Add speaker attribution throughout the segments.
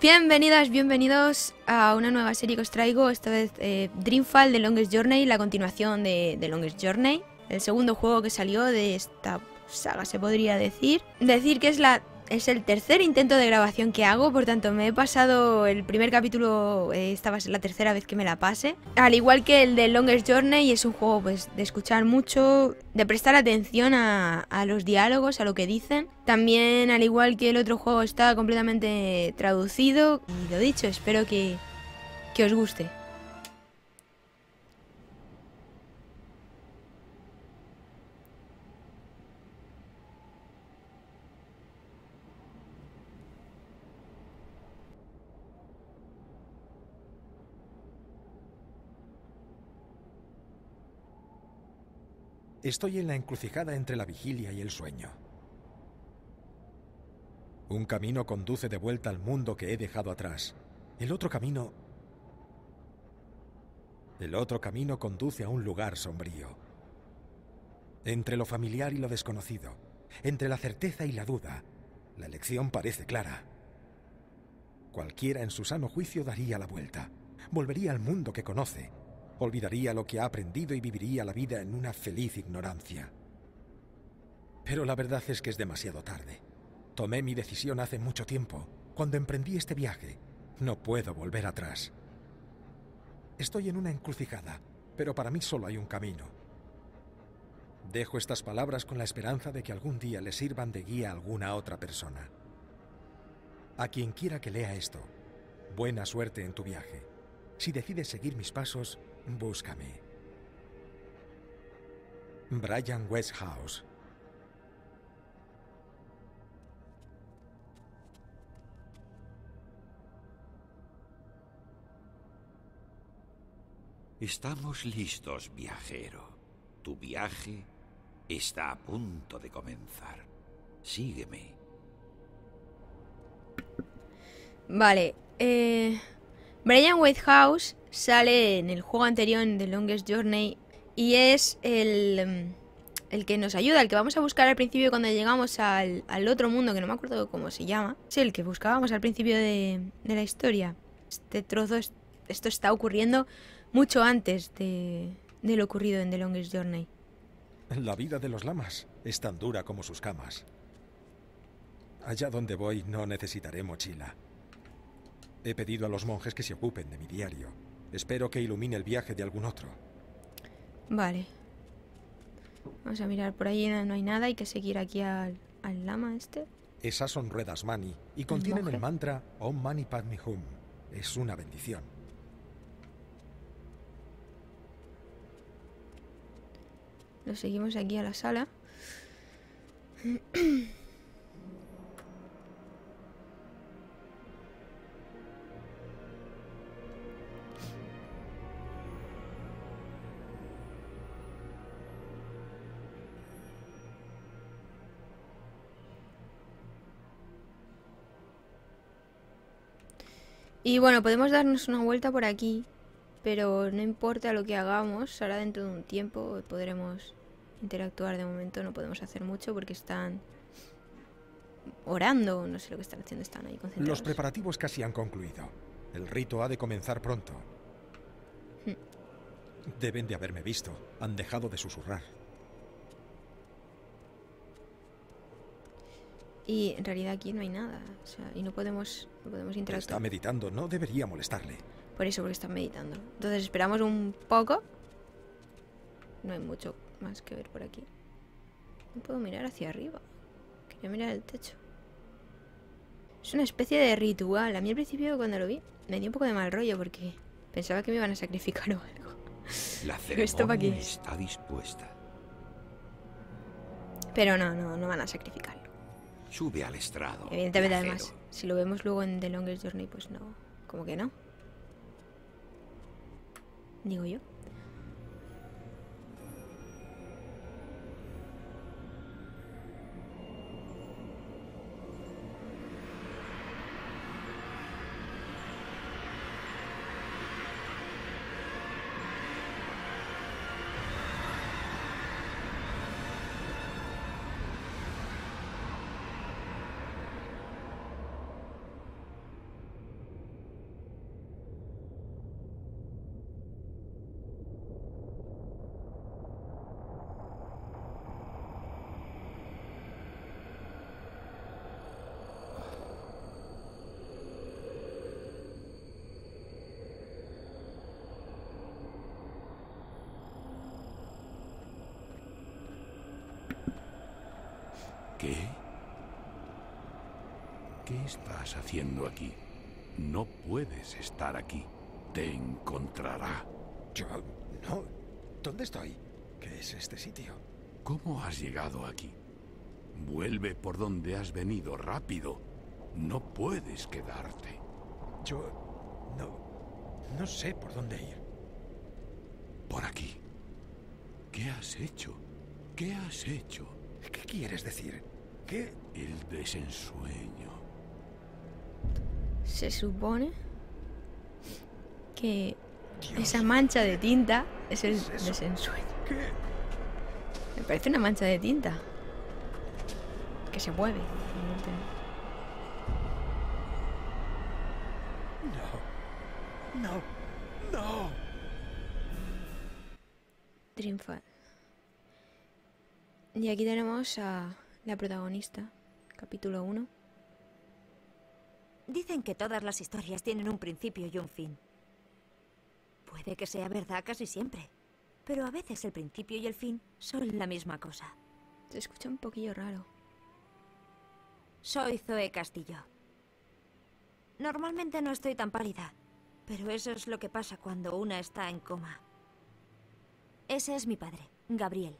Speaker 1: Bienvenidas, bienvenidos a una nueva serie que os traigo, esta vez eh, Dreamfall de Longest Journey, la continuación de, The Longest Journey, el segundo juego que salió de esta saga, se podría decir. Decir que es la es el tercer intento de grabación que hago, por tanto me he pasado el primer capítulo, eh, esta va a ser la tercera vez que me la pase. Al igual que el de Longest Journey, es un juego pues de escuchar mucho, de prestar atención a, los diálogos, a lo que dicen. También, al igual que el otro juego, está completamente traducido. Y lo dicho, espero que os guste.
Speaker 2: Estoy en la encrucijada entre la vigilia y el sueño. Un camino conduce de vuelta al mundo que he dejado atrás. El otro camino... El otro camino conduce a un lugar sombrío. Entre lo familiar y lo desconocido, entre la certeza y la duda, la elección parece clara. Cualquiera en su sano juicio daría la vuelta, volvería al mundo que conoce, Olvidaría lo que ha aprendido y viviría la vida en una feliz ignorancia. Pero la verdad es que es demasiado tarde. Tomé mi decisión hace mucho tiempo, cuando emprendí este viaje. No puedo volver atrás. Estoy en una encrucijada, pero para mí solo hay un camino. Dejo estas palabras con la esperanza de que algún día le sirvan de guía a alguna otra persona. A quien quiera que lea esto, buena suerte en tu viaje. Si decides seguir mis pasos, Búscame. Brian Westhouse. Estamos listos, viajero. Tu viaje está a punto de comenzar. Sígueme.
Speaker 1: Vale, eh... Brian Whitehouse sale en el juego anterior, en The Longest Journey, y es el, mm, que nos ayuda, el que vamos a buscar al principio cuando llegamos al, otro mundo, que no me acuerdo cómo se llama. Es el que buscábamos al principio de, la historia. Este trozo, esto está ocurriendo mucho antes de, de lo ocurrido en The Longest Journey.
Speaker 2: La vida de los lamas es tan dura como sus camas. Allá donde voy no necesitaré mochila. He pedido a los monjes que se ocupen de mi diario. Espero que ilumine el viaje de algún otro.
Speaker 1: Vale. Vamos a mirar por ahí, no hay nada, hay que seguir aquí al, al lama este.
Speaker 2: Esas son ruedas Mani y contienen el, mantra Om Mani Padme Hum. Es una bendición.
Speaker 1: Lo seguimos aquí a la sala. Y bueno, podemos darnos una vuelta por aquí, pero no importa lo que hagamos, ahora dentro de un tiempo podremos interactuar. De momento no podemos hacer mucho porque están orando, no sé lo que están haciendo, están ahí concentrados. Los
Speaker 2: preparativos casi han concluido. El rito ha de comenzar pronto. Hmm. Deben de haberme visto. Han dejado de susurrar.
Speaker 1: Y en realidad aquí no hay nada. y no podemos, podemos interactuar. Está
Speaker 2: meditando, no debería molestarle.
Speaker 1: Por eso, porque está meditando. Entonces esperamos un poco. No hay mucho más que ver por aquí. No puedo mirar hacia arriba. Quería mirar el techo. Es una especie de ritual. A mí al principio cuando lo vi me dio un poco de mal rollo porque pensaba que me iban a sacrificar o algo.
Speaker 2: La aquí. está dispuesta.
Speaker 1: Pero no, no, no van a sacrificar.
Speaker 2: Sube al estrado.
Speaker 1: Evidentemente, además, si lo vemos luego en The Longest Journey, pues no. Como que no. Digo yo.
Speaker 2: ¿Qué? ¿Qué estás haciendo aquí? No puedes estar aquí. Te encontrará. Yo... no. ¿Dónde estoy? ¿Qué es este sitio? ¿Cómo has llegado aquí? Vuelve por donde has venido, rápido. No puedes quedarte. Yo... no... No sé por dónde ir. Por aquí. ¿Qué has hecho? ¿Qué has hecho? ¿Qué quieres decir? el desensueño?
Speaker 1: Se supone que esa mancha de tinta es el desen desensueño. Me parece una mancha de tinta. Que se mueve. No. No. No. Triunfa. Y aquí tenemos a... La protagonista, capítulo 1.
Speaker 3: Dicen que todas las historias tienen un principio y un fin. Puede que sea verdad casi siempre, pero a veces el principio y el fin son la misma cosa. Se escucha un poquillo raro. Soy Zoe Castillo. Normalmente no estoy tan pálida, pero eso es lo que pasa cuando una está en coma. Ese es mi padre, Gabriel.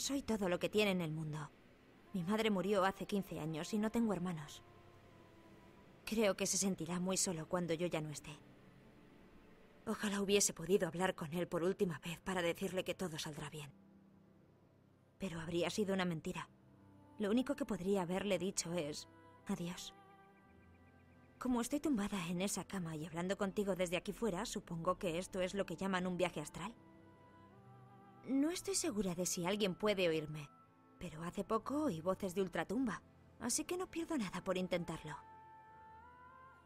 Speaker 3: Soy todo lo que tiene en el mundo. Mi madre murió hace 15 años y no tengo hermanos. Creo que se sentirá muy solo cuando yo ya no esté. Ojalá hubiese podido hablar con él por última vez para decirle que todo saldrá bien. Pero habría sido una mentira. Lo único que podría haberle dicho es adiós. Como estoy tumbada en esa cama y hablando contigo desde aquí fuera, supongo que esto es lo que llaman un viaje astral. No estoy segura de si alguien puede oírme, pero hace poco oí voces de ultratumba, así que no pierdo nada por intentarlo.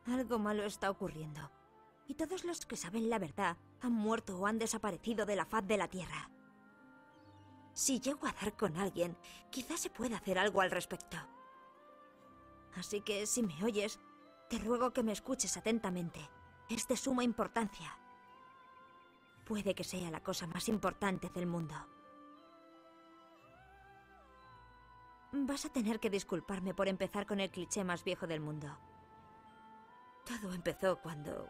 Speaker 3: Algo malo está ocurriendo, y todos los que saben la verdad han muerto o han desaparecido de la faz de la Tierra. Si llego a dar con alguien, quizás se pueda hacer algo al respecto. Así que si me oyes, te ruego que me escuches atentamente. Es de suma importancia puede que sea la cosa más importante del mundo. Vas a tener que disculparme por empezar con el cliché más viejo del mundo. Todo empezó cuando...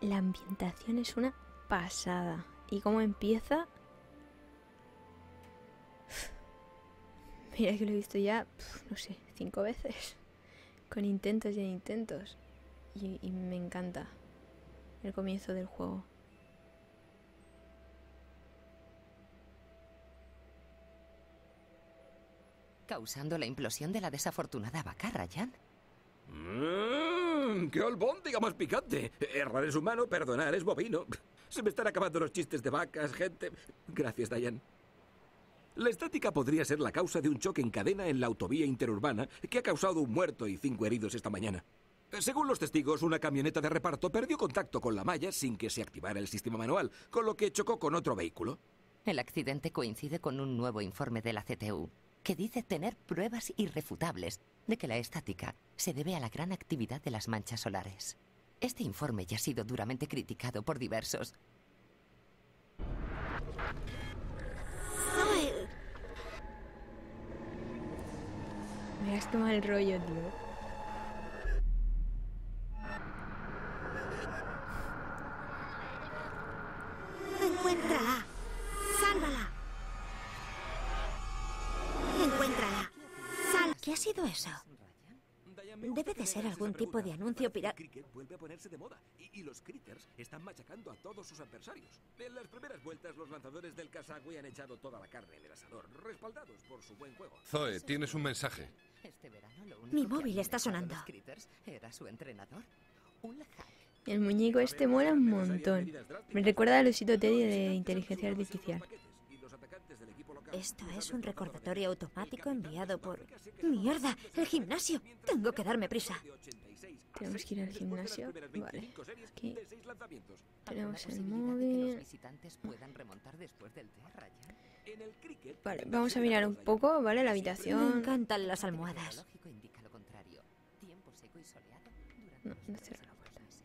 Speaker 1: La ambientación es una pasada. ¿Y cómo empieza? Mira que lo he visto ya, no sé, cinco veces. Con intentos y intentos y, me encanta el comienzo del juego.
Speaker 4: causando la implosión de la desafortunada vaca, Ryan.
Speaker 2: Mm, ¡Qué albóndiga Digamos, picante! Errar es humano, perdonar es bovino. Se me están acabando los chistes de vacas, gente. Gracias, Diane. La estática podría ser la causa de un choque en cadena en la autovía interurbana que ha causado un muerto y cinco heridos esta mañana. Según los testigos, una camioneta de reparto perdió contacto con la malla sin que se activara el sistema manual, con lo que chocó con otro vehículo.
Speaker 4: El accidente coincide con un nuevo informe
Speaker 3: de la CTU, que dice tener pruebas irrefutables de que la estática se debe a la gran actividad de las manchas solares. Este informe ya ha sido duramente criticado por diversos.
Speaker 1: Me has tomado el rollo, tío.
Speaker 3: ¡Encuéntrala! ¡Sálvala! ¡Encuéntrala! ¡Sal! ¿Qué ha sido eso? Debe de ser algún tipo de anuncio pirata.
Speaker 2: Cricket vuelve a ponerse de moda y, y, los critters están machacando a todos sus adversarios. En las primeras vueltas, los lanzadores del Kazagui han echado toda la carne en el asador, respaldados por
Speaker 5: su buen juego. Zoe, tienes un mensaje. Este
Speaker 1: verano, lo único Mi móvil está sonando.
Speaker 4: Critters era su entrenador. Un
Speaker 1: el muñeco este mola un montón. Me recuerda al osito Teddy de inteligencia artificial.
Speaker 4: Esto es
Speaker 3: un recordatorio automático enviado por... ¡Mierda! ¡El gimnasio! Tengo que darme prisa.
Speaker 1: Tenemos que ir al gimnasio. Vale. Aquí. Tenemos el móvil. Vale, vamos a mirar un poco, ¿vale? La habitación. Me encantan las almohadas.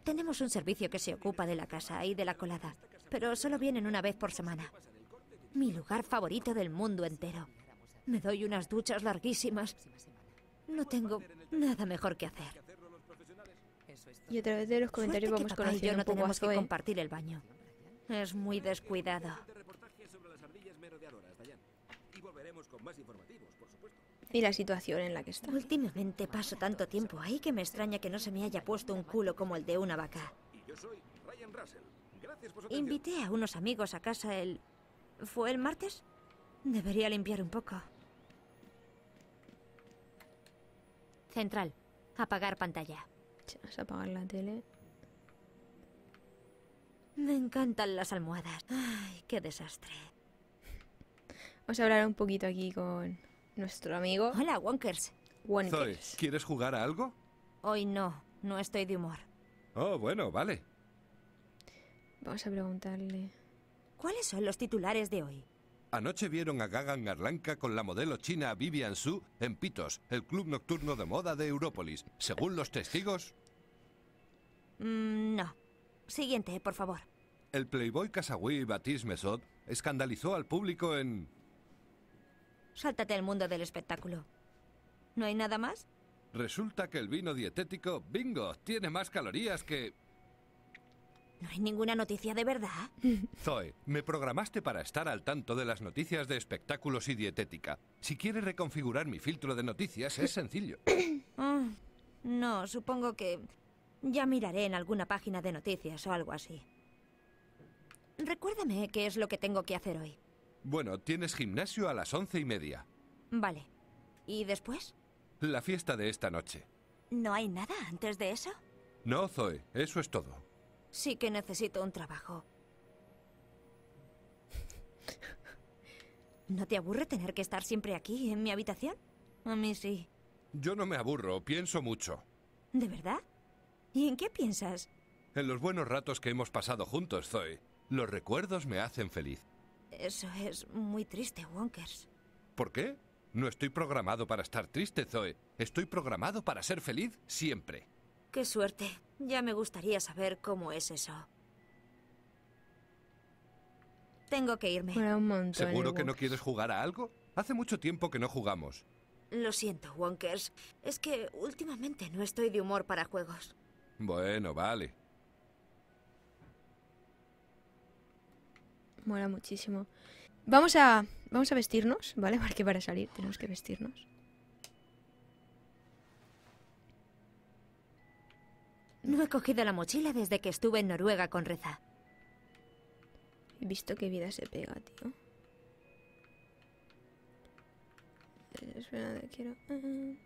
Speaker 3: Tenemos un servicio que se ocupa de la casa y de la colada, pero solo vienen una vez por semana. Mi lugar favorito del mundo entero. Me doy unas duchas larguísimas. No tengo nada mejor que hacer. Y a través de los comentarios vamos que yo no tenemos que compartir el baño. Es muy descuidado.
Speaker 2: Y volveremos con más informativos
Speaker 3: y la situación en la que está. Últimamente paso tanto tiempo ahí que me extraña que no se me haya puesto un culo como el de una vaca. Invité a unos amigos a casa el... ¿Fue el martes? Debería limpiar un poco. Central. Apagar pantalla.
Speaker 1: Vamos a apagar la tele. Me
Speaker 3: encantan las almohadas. Ay, qué desastre. os a hablar un poquito aquí con, nuestro amigo. Hola, Wonkers. Zoe,
Speaker 5: ¿quieres jugar a algo?
Speaker 3: Hoy no, no estoy de humor.
Speaker 5: Oh, bueno, vale.
Speaker 3: Vamos a preguntarle. ¿Cuáles son los titulares de hoy?
Speaker 5: Anoche vieron a Gagan Arlanca con la modelo china Vivian Su en Pitos, el club nocturno de moda de Europolis. Según los testigos,
Speaker 3: mm, no. Siguiente, por favor.
Speaker 5: el playboy casagüí Batiste Mesot escandalizó al público en
Speaker 3: Sáltate al mundo del espectáculo. ¿No hay nada más?
Speaker 5: Resulta que el vino dietético, bingo, tiene más calorías que...
Speaker 3: ¿No hay ninguna noticia de verdad?
Speaker 5: Zoe, me programaste para estar al tanto de las noticias de espectáculos y dietética. Si quieres reconfigurar mi filtro de noticias, es sencillo.
Speaker 3: Ah, no, supongo que... Ya miraré en alguna página de noticias o algo así. Recuérdame qué es lo que tengo que hacer hoy.
Speaker 5: Bueno, tienes gimnasio a las once y media.
Speaker 3: Vale. ¿Y después?
Speaker 5: La fiesta de esta noche.
Speaker 3: ¿No hay nada antes de eso?
Speaker 5: No, Zoe, eso es todo.
Speaker 3: Sí que necesito un trabajo. ¿No te aburre tener que estar siempre aquí, en mi habitación? A mí sí.
Speaker 5: Yo no me aburro, pienso mucho.
Speaker 3: ¿De verdad? ¿Y en qué piensas?
Speaker 5: En los buenos ratos que hemos pasado juntos, Zoe. Los recuerdos me hacen feliz.
Speaker 3: Eso es muy triste, Wonkers.
Speaker 5: ¿Por qué? No estoy programado para estar triste, Zoe. Estoy programado para ser feliz siempre.
Speaker 3: Qué suerte. Ya me gustaría saber cómo es eso. Tengo que irme. un montón, ¿eh, ¿Seguro que no
Speaker 5: quieres jugar a algo? Hace mucho tiempo que no jugamos.
Speaker 3: Lo siento, Wonkers. Es que últimamente no estoy
Speaker 1: de humor para juegos.
Speaker 5: Bueno, vale.
Speaker 1: mola muchísimo. Vamos a, vamos a vestirnos, ¿vale? Porque para salir tenemos que vestirnos. No
Speaker 3: he cogido la mochila desde que estuve en Noruega con Reza.
Speaker 1: He visto qué vida se pega, tío. quiero...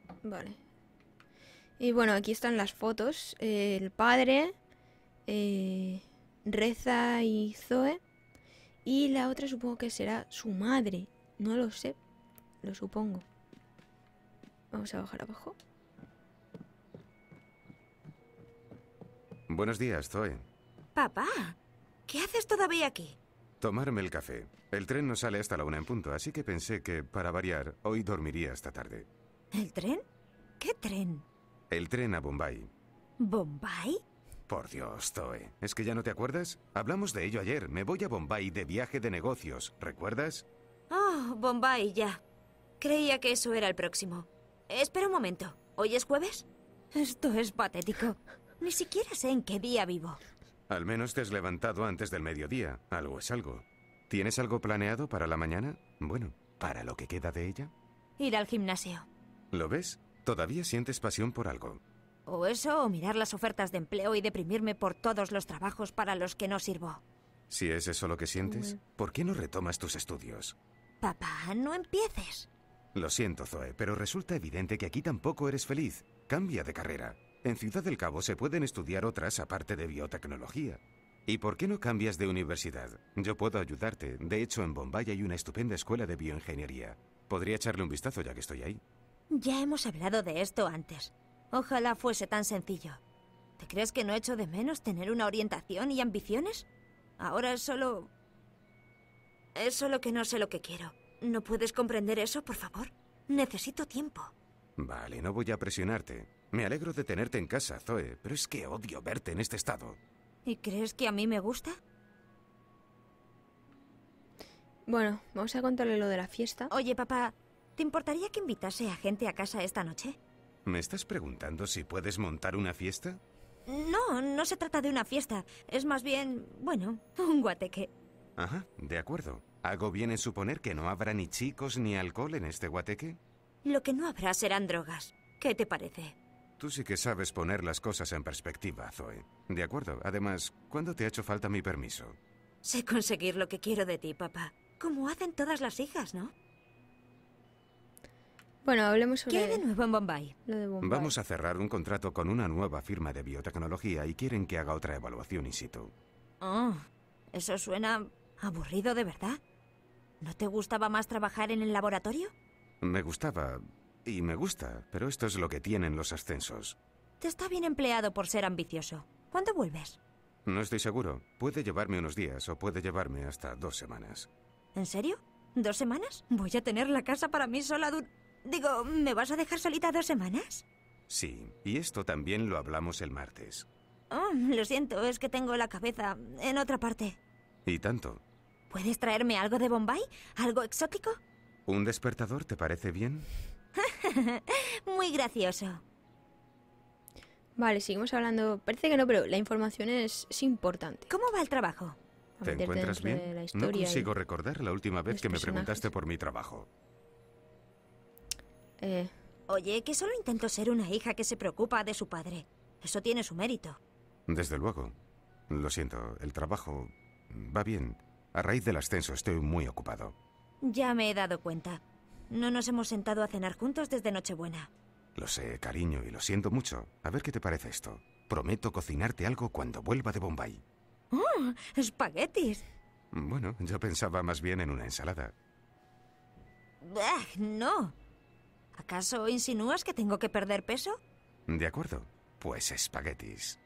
Speaker 1: Ah, vale. Y bueno, aquí están las fotos. el padre, eh, Reza y Zoe. Y la otra supongo que será su madre. No lo sé, lo supongo. Vamos a bajar abajo.
Speaker 6: Buenos días, Zoe.
Speaker 1: Papá, ¿qué
Speaker 3: haces todavía aquí?
Speaker 6: Tomarme el café. El tren no sale hasta la una en punto, así que pensé que, para variar, hoy dormiría hasta tarde.
Speaker 3: ¿El tren? ¿Qué tren?
Speaker 6: El tren a Bombay.
Speaker 3: ¿Bombay?
Speaker 6: Por Dios, Zoe. ¿Es que ya no te acuerdas? Hablamos de ello ayer. Me voy a Bombay de viaje de negocios. ¿Recuerdas?
Speaker 3: Oh, Bombay, ya. Creía que eso era el próximo. Espera un momento. ¿Hoy es jueves? Esto es patético. Ni siquiera sé en qué día vivo.
Speaker 6: Al menos te has levantado antes del mediodía. Algo es algo. ¿Tienes algo planeado para la mañana? Bueno, para lo que queda de ella.
Speaker 3: Ir al gimnasio.
Speaker 6: ¿Lo ves? Todavía sientes pasión por algo.
Speaker 3: O eso, o mirar las ofertas de empleo y deprimirme por todos los trabajos para los que no sirvo.
Speaker 6: Si es eso lo que sientes, ¿por qué no retomas tus estudios?
Speaker 3: Papá, no empieces.
Speaker 6: Lo siento, Zoe, pero resulta evidente que aquí tampoco eres feliz. Cambia de carrera. En Ciudad del Cabo se pueden estudiar otras aparte de biotecnología. ¿Y por qué no cambias de universidad? Yo puedo ayudarte. De hecho, en Bombay hay una estupenda escuela de bioingeniería. Podría echarle un vistazo ya que estoy ahí.
Speaker 3: Ya hemos hablado de esto antes. Ojalá fuese tan sencillo. ¿Te crees que no echo de menos tener una orientación y ambiciones? Ahora es solo... Es solo que no sé lo que quiero. ¿No puedes comprender eso, por favor? Necesito tiempo.
Speaker 6: Vale, no voy a presionarte. Me alegro de tenerte en casa, Zoe, pero es que odio verte en este estado.
Speaker 1: ¿Y crees que a mí me gusta? Bueno, vamos a contarle lo de la fiesta. Oye, papá,
Speaker 3: ¿te importaría que invitase a gente a casa esta noche?
Speaker 6: ¿Me estás preguntando si puedes montar una fiesta?
Speaker 3: No, no se trata de una fiesta. Es más bien, bueno, un guateque.
Speaker 6: Ajá, de acuerdo. ¿Hago bien en suponer que no habrá ni chicos ni alcohol en este guateque?
Speaker 3: Lo que no habrá serán drogas. ¿Qué te parece?
Speaker 6: Tú sí que sabes poner las cosas en perspectiva, Zoe. De acuerdo. Además, ¿cuándo te ha hecho falta mi permiso?
Speaker 3: Sé conseguir lo que quiero de ti, papá. Como hacen todas las hijas, ¿no?
Speaker 1: Bueno, hablemos sobre... ¿Qué de nuevo en Bombay? Lo de Bombay? Vamos
Speaker 6: a cerrar un contrato con una nueva firma de biotecnología y quieren que haga otra evaluación in situ.
Speaker 1: Oh,
Speaker 3: eso suena aburrido de verdad. ¿No te gustaba más trabajar en el laboratorio?
Speaker 6: Me gustaba y me gusta, pero esto es lo que tienen los ascensos.
Speaker 3: Te está bien empleado por ser ambicioso. ¿Cuándo vuelves?
Speaker 6: No estoy seguro. Puede llevarme unos días o puede llevarme hasta dos semanas.
Speaker 3: ¿En serio? ¿Dos semanas? Voy a tener la casa para mí sola Digo, ¿me vas a dejar solita dos semanas?
Speaker 6: Sí, y esto también lo hablamos el martes.
Speaker 3: Oh, lo siento, es que tengo la cabeza en otra parte. ¿Y tanto? ¿Puedes traerme algo de Bombay? ¿Algo exótico?
Speaker 6: ¿Un despertador te parece bien?
Speaker 1: Muy gracioso. Vale, seguimos hablando. Parece que no, pero la información es, importante. ¿Cómo va el trabajo? ¿Te encuentras bien? no consigo
Speaker 6: recordar la última vez que me preguntaste por mi trabajo.
Speaker 3: Eh... Oye, que solo intento ser una hija que se preocupa de su padre. Eso tiene su mérito.
Speaker 6: Desde luego. Lo siento, el trabajo va bien. A raíz del ascenso estoy muy ocupado.
Speaker 3: Ya me he dado cuenta. No nos hemos sentado a cenar juntos desde Nochebuena.
Speaker 6: Lo sé, cariño, y lo siento mucho. A ver qué te parece esto. Prometo cocinarte algo cuando vuelva de Bombay.
Speaker 3: ¡Oh! ¡Espaguetis!
Speaker 6: Bueno, yo pensaba más bien en una ensalada.
Speaker 3: Bah, no. ¿Acaso insinúas que tengo que perder peso?
Speaker 6: De acuerdo, pues espaguetis.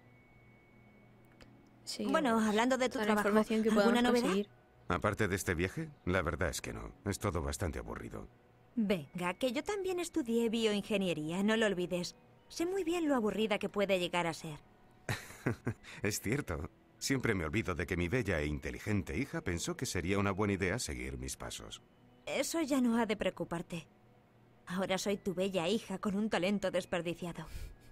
Speaker 1: bueno, pues, hablando de tu trabajo, ¿alguna novedad?
Speaker 6: Aparte de este viaje, la verdad es que no. Es todo bastante aburrido.
Speaker 3: Venga, que yo también estudié bioingeniería, no lo olvides. Sé muy bien lo aburrida que puede llegar a ser.
Speaker 6: es cierto. Siempre me olvido de que mi bella e inteligente hija pensó que sería una buena idea seguir mis pasos.
Speaker 3: Eso ya no ha de preocuparte. Ahora soy tu bella hija con un talento desperdiciado.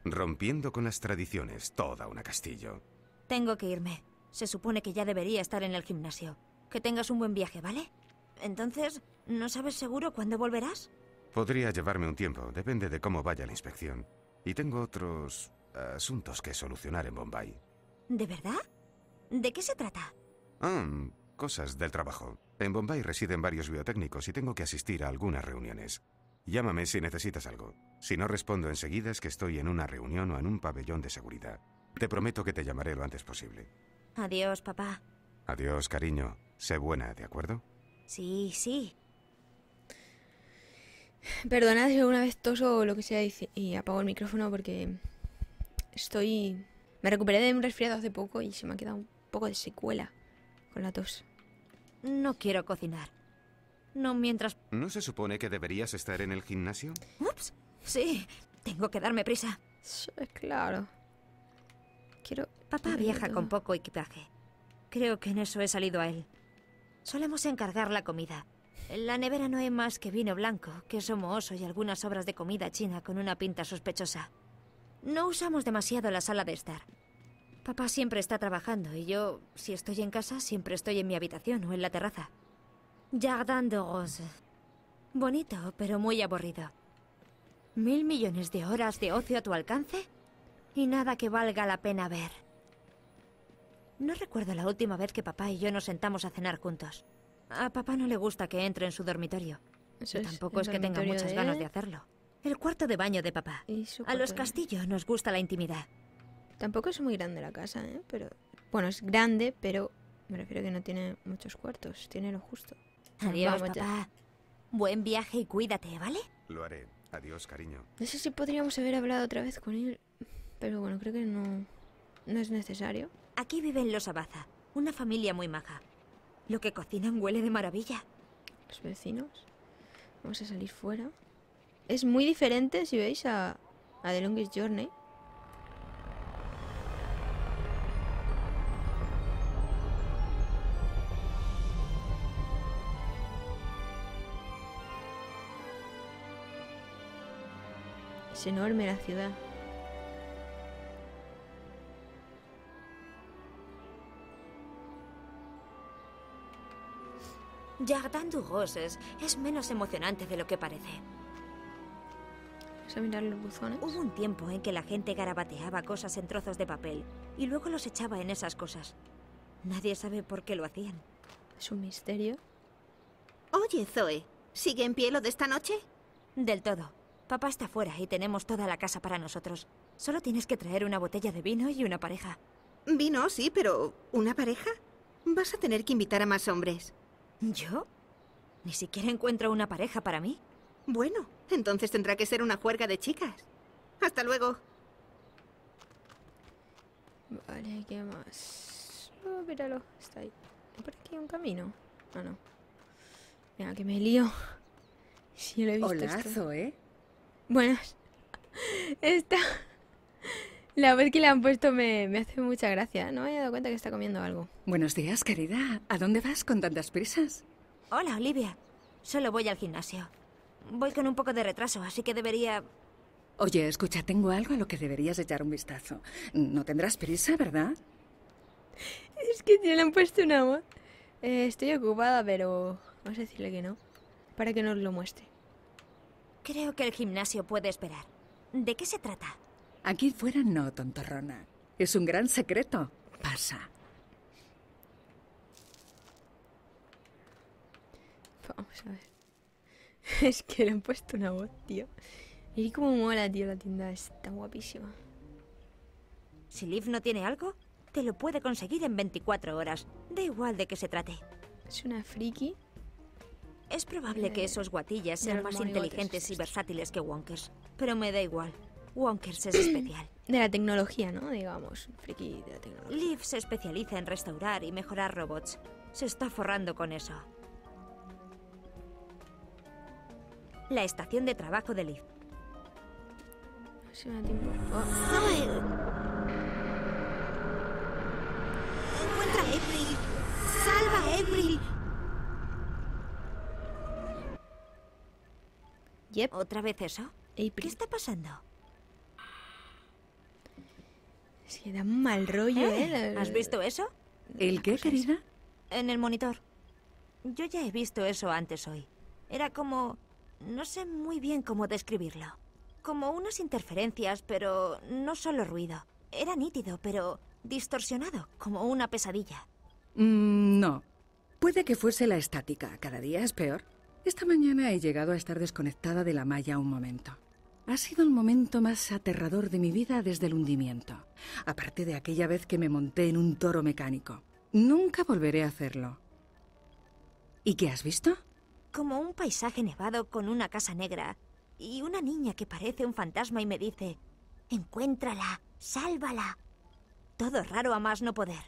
Speaker 6: Rompiendo con las tradiciones, toda una castillo.
Speaker 3: Tengo que irme. Se supone que ya debería estar en el gimnasio. Que tengas un buen viaje, ¿vale? Entonces, ¿no sabes seguro cuándo volverás?
Speaker 6: Podría llevarme un tiempo, depende de cómo vaya la inspección. Y tengo otros asuntos que solucionar en Bombay.
Speaker 3: ¿De verdad? ¿De qué se trata?
Speaker 6: Ah, cosas del trabajo. En Bombay residen varios biotécnicos y tengo que asistir a algunas reuniones. Llámame si necesitas algo. Si no respondo enseguida es que estoy en una reunión o en un pabellón de seguridad. Te prometo que te llamaré lo antes posible.
Speaker 3: Adiós, papá.
Speaker 6: Adiós, cariño. Sé buena, ¿de acuerdo?
Speaker 3: Sí, sí.
Speaker 1: Perdonad si alguna vez toso o lo que sea y, y apago el micrófono porque estoy... Me recuperé de un resfriado hace poco y se me ha quedado un poco de secuela
Speaker 3: con la tos. No quiero cocinar. No mientras...
Speaker 6: ¿No se supone que deberías estar en el gimnasio?
Speaker 3: Ups, sí. Tengo que darme prisa. Sí, claro. Quiero... Papá viaja con poco equipaje. Creo que en eso he salido a él. Solemos encargar la comida. En la nevera no hay más que vino blanco, queso mohoso y algunas obras de comida china con una pinta sospechosa. No usamos demasiado la sala de estar. Papá siempre está trabajando y yo, si estoy en casa, siempre estoy en mi habitación o en la terraza. Jardin de Rose. Bonito, pero muy aburrido. Mil millones de horas de ocio a tu alcance y nada que valga la pena ver. No recuerdo la última vez que papá y yo nos sentamos a cenar juntos. A papá no le gusta que entre en su dormitorio. Eso es Tampoco es que tenga muchas ganas de hacerlo.
Speaker 1: El cuarto de baño de papá. A los castillos nos gusta la intimidad. Tampoco es muy grande la casa, ¿eh? Pero... Bueno, es grande, pero me refiero que no tiene muchos cuartos. Tiene lo justo. Adiós, papá. Buen viaje y cuídate, ¿vale?
Speaker 6: Lo haré. Adiós, cariño.
Speaker 1: No sé si podríamos haber hablado otra vez con él, pero bueno, creo que no, no es necesario. Aquí viven los Abaza, una familia muy maja. Lo que cocinan huele de maravilla. Los vecinos. Vamos a salir fuera. Es muy diferente, si veis, a, a The Longest Journey. Es enorme la ciudad.
Speaker 3: Jardin du Roses es menos emocionante de lo que parece. ¿Vas mirar los buzones? Hubo un tiempo en que la gente garabateaba cosas en trozos de papel y luego los echaba en esas cosas. Nadie sabe por qué lo hacían. ¿Es un misterio? Oye, Zoe, ¿sigue en pie lo de esta noche? Del todo. Papá está fuera y tenemos toda la casa para nosotros. Solo tienes que traer una botella de vino y una pareja.
Speaker 1: Vino, sí, pero ¿una pareja? Vas a
Speaker 3: tener que invitar a más hombres. ¿Yo? Ni siquiera encuentro una pareja para mí.
Speaker 1: Bueno, entonces tendrá que ser una juerga de chicas. Hasta luego. Vale, ¿qué más? Oh, míralo, está ahí. ¿Por aquí un camino? Ah, no, no. Mira, que me lío. Sí, ¿eh? Bueno, esta... La vez que la han puesto me, me, hace mucha gracia. No me he dado cuenta que está comiendo algo.
Speaker 4: Buenos días, querida. ¿A dónde vas con tantas prisas?
Speaker 1: Hola, Olivia.
Speaker 4: Solo voy al gimnasio. Voy con un poco de retraso, así que debería... Oye, escucha, tengo algo a lo que deberías echar un vistazo. No tendrás prisa, ¿verdad? Es que ya le han puesto un agua.
Speaker 1: Eh, estoy ocupada, pero vamos a decirle que no, para que nos lo muestre.
Speaker 3: Creo que el gimnasio puede esperar. ¿De qué se trata?
Speaker 4: Aquí fuera no, tontorrona. Es un gran secreto. Pasa. Vamos a ver. Es que
Speaker 1: le han puesto una voz, tío. Y cómo mola, tío, la tienda. Está guapísima.
Speaker 3: Si Liv no tiene algo, te lo puede conseguir en 24 horas. Da igual de qué se trate. Es una friki es probable que esos guatillas sean más inteligentes y versátiles que Wonkers,
Speaker 1: pero me da igual. Wonkers es especial. De la tecnología, ¿no? Digamos, friki de la tecnología.
Speaker 3: Leaf se especializa en restaurar y mejorar robots. Se está forrando con eso. La estación de trabajo de Leaf.
Speaker 1: tiempo. Oh. ¡Encuentra a ¡Salva a
Speaker 3: ¿Otra vez eso? ¿Qué está pasando? Se
Speaker 1: da mal rollo, eh, eh, ¿Has visto eso? ¿El qué, querida?
Speaker 3: En el monitor. Yo ya he visto eso antes hoy. Era como... No sé muy bien cómo describirlo. Como unas interferencias, pero no solo ruido. Era nítido, pero distorsionado, como una pesadilla.
Speaker 4: Mm, no. Puede que fuese la estática. Cada día es peor. Esta mañana he llegado a estar desconectada de la malla un momento. Ha sido el momento más aterrador de mi vida desde el hundimiento, aparte de aquella vez que me monté en un toro mecánico. Nunca volveré a hacerlo. ¿Y qué has visto? Como un paisaje nevado con una
Speaker 3: casa negra y una niña que parece un fantasma y me dice, encuéntrala, sálvala.
Speaker 4: Todo raro a más no poder.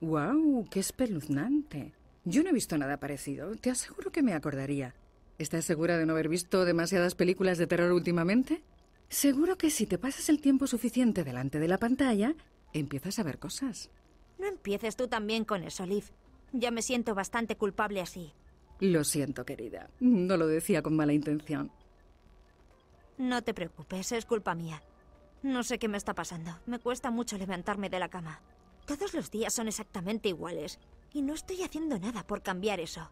Speaker 4: ¡Guau! ¡Qué espeluznante! Yo no he visto nada parecido. Te aseguro que me acordaría. ¿Estás segura de no haber visto demasiadas películas de terror últimamente? Seguro que si te pasas el tiempo suficiente delante de la pantalla, empiezas a ver cosas.
Speaker 3: No empieces tú también con eso, Liv. Ya me siento bastante culpable así.
Speaker 4: Lo siento, querida. No lo decía con mala intención.
Speaker 3: No te preocupes, es culpa mía. No sé qué me está pasando. Me cuesta mucho levantarme de la cama. Todos los días son exactamente iguales. Y no estoy haciendo nada por cambiar eso.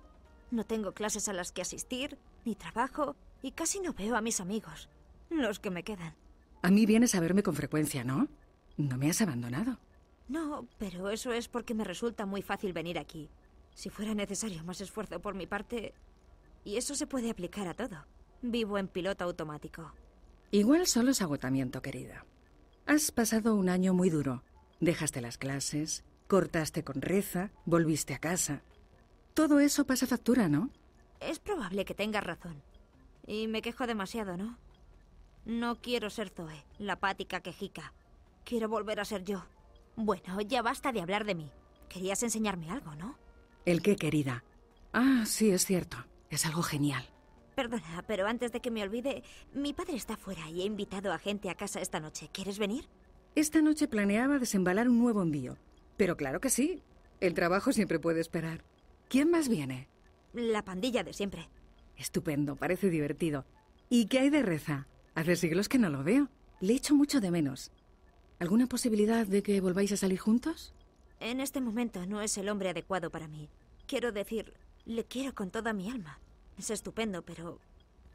Speaker 3: No tengo clases a las que asistir, ni trabajo, y casi no veo a mis amigos, los que me quedan.
Speaker 4: A mí vienes a verme con frecuencia, ¿no? No me has abandonado.
Speaker 3: No, pero eso es porque me resulta muy fácil venir aquí. Si fuera necesario más esfuerzo por mi parte... Y eso se puede aplicar a todo. Vivo en piloto automático.
Speaker 4: Igual solo es agotamiento, querida. Has pasado un año muy duro. Dejaste las clases, cortaste con reza, volviste a casa. Todo eso pasa factura, ¿no?
Speaker 3: Es probable que tengas razón. Y me quejo demasiado, ¿no? No quiero ser Zoe, la pática quejica. Quiero volver a ser yo. Bueno, ya basta de hablar de mí. Querías enseñarme algo, ¿no?
Speaker 4: ¿El qué, querida? Ah, sí, es cierto. Es algo genial.
Speaker 3: Perdona, pero antes de que me olvide, mi padre está fuera y he invitado a gente a casa esta noche. ¿Quieres venir?
Speaker 4: Esta noche planeaba desembalar un nuevo envío. Pero claro que sí. El trabajo siempre puede esperar. ¿Quién más viene? La pandilla de siempre. Estupendo, parece divertido. ¿Y qué hay de Reza? Hace siglos que no lo veo. Le echo mucho de menos. ¿Alguna posibilidad de que volváis a salir juntos?
Speaker 3: En este momento no es el hombre adecuado para mí. Quiero decir, le quiero con toda mi alma. Es estupendo, pero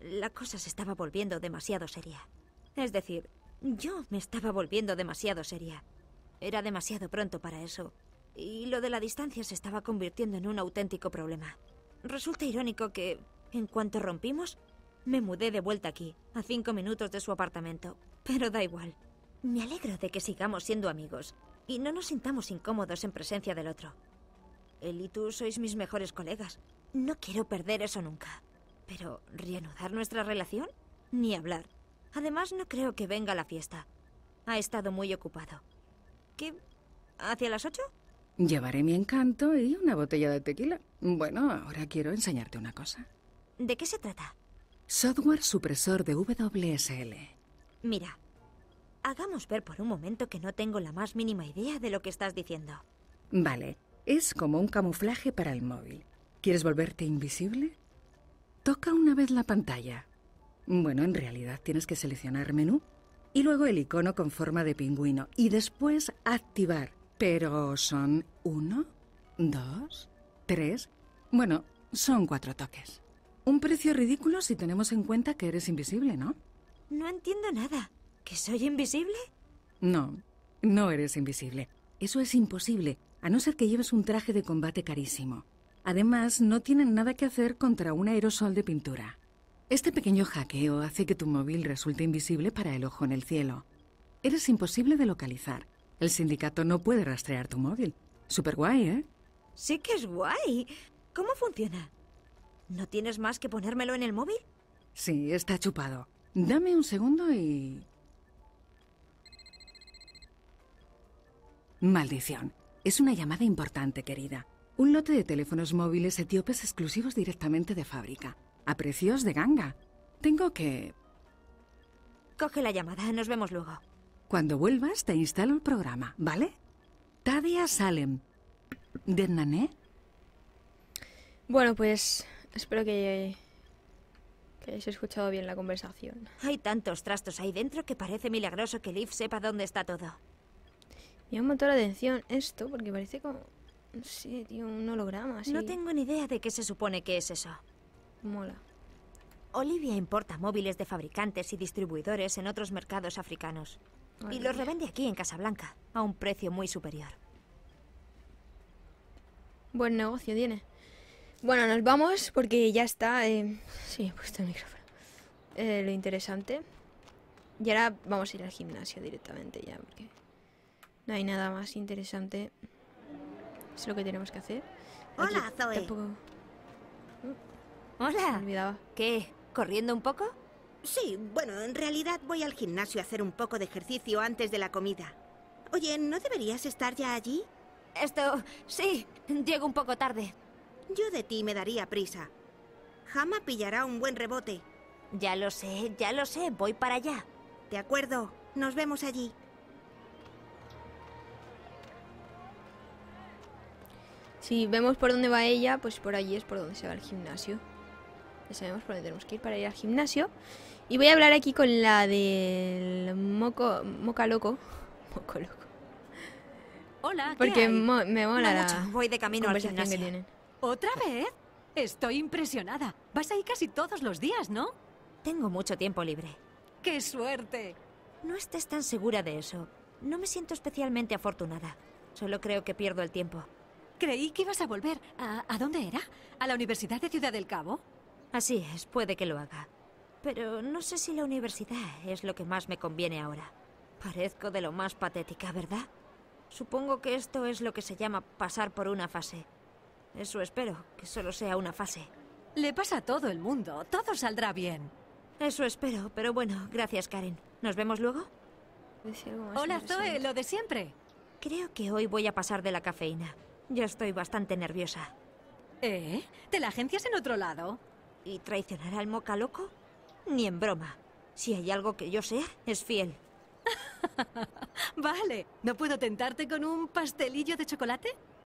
Speaker 3: la cosa se estaba volviendo demasiado seria. Es decir, yo me estaba volviendo demasiado seria. Era demasiado pronto para eso. Y lo de la distancia se estaba convirtiendo en un auténtico problema. Resulta irónico que, en cuanto rompimos, me mudé de vuelta aquí, a cinco minutos de su apartamento. Pero da igual. Me alegro de que sigamos siendo amigos y no nos sintamos incómodos en presencia del otro. Él y tú sois mis mejores colegas. No quiero perder eso nunca. Pero, ¿reanudar nuestra relación? Ni hablar. Además, no creo que venga a la fiesta. Ha estado muy ocupado. ¿Qué? ¿Hacia las ocho?
Speaker 4: Llevaré mi encanto y una botella de tequila. Bueno, ahora quiero enseñarte una cosa. ¿De qué se trata? Software supresor de WSL. Mira, hagamos ver por un momento
Speaker 3: que no tengo la más mínima idea de lo que estás diciendo.
Speaker 4: Vale, es como un camuflaje para el móvil. ¿Quieres volverte invisible? Toca una vez la pantalla. Bueno, en realidad tienes que seleccionar menú y luego el icono con forma de pingüino y después activar. Pero son uno, dos, tres, bueno, son cuatro toques. Un precio ridículo si tenemos en cuenta que eres invisible, ¿no? No entiendo nada. ¿Que soy invisible? No, no eres invisible. Eso es imposible, a no ser que lleves un traje de combate carísimo. Además, no tienen nada que hacer contra un aerosol de pintura. Este pequeño hackeo hace que tu móvil resulte invisible para el ojo en el cielo. Eres imposible de localizar. El sindicato no puede rastrear tu móvil. Super guay, ¿eh?
Speaker 3: Sí que es guay. ¿Cómo funciona? ¿No tienes más que ponérmelo en el móvil? Sí,
Speaker 4: está chupado. Dame un segundo y... Maldición. Es una llamada importante, querida. Un lote de teléfonos móviles etíopes exclusivos directamente de fábrica a precios de ganga. Tengo que... Coge la llamada, nos vemos luego. Cuando vuelvas te instalo el programa, ¿vale? Tadia Salem. Nané?
Speaker 1: Bueno, pues espero que, que hayáis escuchado bien la conversación.
Speaker 3: Hay tantos trastos ahí dentro que parece milagroso que Liv sepa dónde está todo.
Speaker 1: Me ha montado la atención esto porque parece como... Sí, tío, un holograma. No
Speaker 3: tengo ni idea de qué se supone que es eso.
Speaker 1: Mola. Olivia importa
Speaker 3: móviles de fabricantes y distribuidores en otros mercados africanos. Y los revende aquí en
Speaker 1: Casablanca, a un precio muy superior. Buen negocio tiene. Bueno, nos vamos porque ya está. Eh, sí, he puesto el micrófono. Eh, lo interesante. Y ahora vamos a ir al gimnasio directamente ya, porque no hay nada más interesante. Es lo que tenemos que hacer. Hola, Zoe. Hola. ¿Qué? ¿Corriendo un poco?
Speaker 3: Sí, bueno, en realidad voy al gimnasio a hacer un poco de ejercicio antes de la comida. Oye, ¿no deberías estar ya allí? Esto, sí, llego un poco tarde. Yo de ti me daría prisa. Jama pillará un buen rebote. Ya lo sé, ya lo sé, voy para allá. De acuerdo, nos vemos allí.
Speaker 1: Si vemos por dónde va ella, pues por allí es por donde se va el gimnasio. Ya sabemos por dónde tenemos que ir para ir al gimnasio. Y voy a hablar aquí con la del moco, moca loco. Moco loco.
Speaker 4: Hola, ¿qué Porque me mola voy de camino al gimnasio. ¿Otra vez? Estoy impresionada. Vas ahí casi todos los días, ¿no?
Speaker 3: Tengo mucho tiempo libre. ¡Qué
Speaker 4: suerte! No
Speaker 3: estés tan segura de eso. No me siento especialmente afortunada. Solo creo que pierdo el tiempo. Creí que ibas a volver. ¿A, ¿a dónde era? ¿A la Universidad de Ciudad del Cabo? Así es, puede que lo haga. Pero no sé si la universidad es lo que más me conviene ahora. Parezco de lo más patética, ¿verdad? Supongo que esto es lo que se llama pasar por una fase. Eso espero, que solo sea una fase. Le pasa a todo el mundo, todo saldrá bien. Eso espero, pero bueno, gracias Karen. ¿Nos vemos luego?
Speaker 1: Hola Zoe, lo
Speaker 3: de siempre. Creo que hoy voy a pasar de la cafeína. Yo estoy bastante nerviosa. ¿Eh? ¿Te la agencias en otro lado? ¿Y traicionar al moca loco? Ni en broma. Si hay algo que yo sea, es fiel. vale. ¿No puedo tentarte con un pastelillo de chocolate?